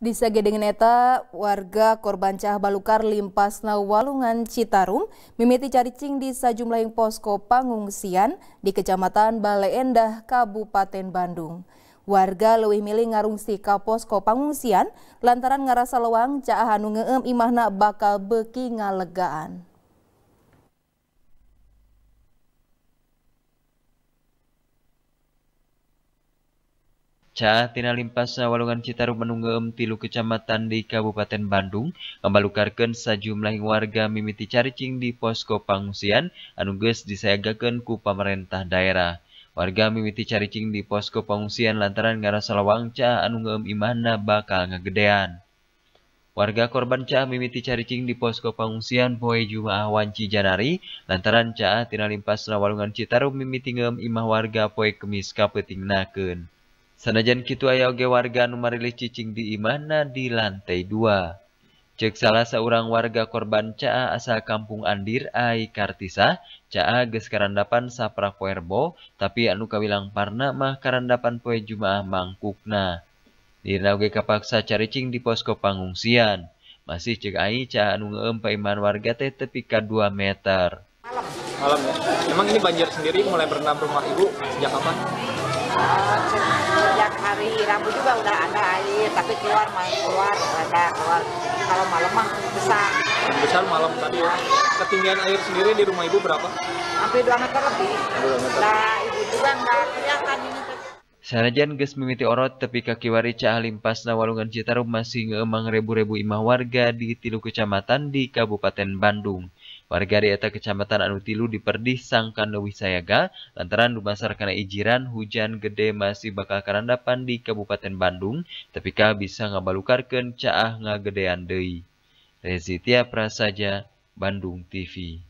Di Sagedeng Eta, warga korban Cah Balukar na Walungan Citarum mimiti caricing di sajumlah posko pangungsian di Kecamatan Bale Endah, Kabupaten Bandung. Warga lebih milih ngarungsi ke posko pangungsian lantaran ngerasa lewang cah anu imahna bakal beki ngalegaan. Tina limpmpa Sawalungan Citau Menungem tilu Kecamatan di Kabupaten Bandung Pembalukarken sajumlah warga mimiti caricing di Poskop Paungsian Anunges dissaygaken ku pamerintah daerah. Warga mimiti caricing di Poskop Paungsian lantaran Gar Sallawwangca Anungem Iman bakalngegedean. Warga korban cah mimiti caricing di Poskop Paungsian Poe Jumaah Waci Janari, Laaran Caah Tina limpmpa Nawalungan Citau mimititinggem Imah warga Poe Kemis Kapeingnaken. Sanajan kitu aya oge warga anu marilih cicing di imana di lantai dua. Cek salah seorang warga korban Caa asal kampung Andir Ai Kartisa, Caa geus karandapan sapra poerbo, tapi anu kawilang parna mah karandapan poe Jumaah mangkukna. Dirna oge kapaksa caricing di posko pangungsian. Masih cek ai Caa anu ngeuem warga teh tepi ka 2 meter. Malam. Malam ya. Emang ini banjir sendiri mulai berenam rumah ibu sejak kapan? Ah, hari Rabu juga udah ada air tapi keluar main keluar ada keluar kalau malam mah besar besar malam tadi ya ketinggian air sendiri di rumah ibu berapa hampir 2 meter lebih Nah, ibu juga nggak kelihatan ini Sanajan geus mimiti orot tepi kaki wari caah limpasna walungan Citarum masih ngeemang rebu-rebu imah warga di tilu kecamatan di Kabupaten Bandung. Warga di eta Kecamatan Anutilu diperdih sangkan Dewi Sayaga lantaran dumasar karena ijiran hujan gede masih bakal karandapan di Kabupaten Bandung tapi kah bisa ngabalukarkeun caah ngagedean deui. Rezitia Prasaja, Bandung TV.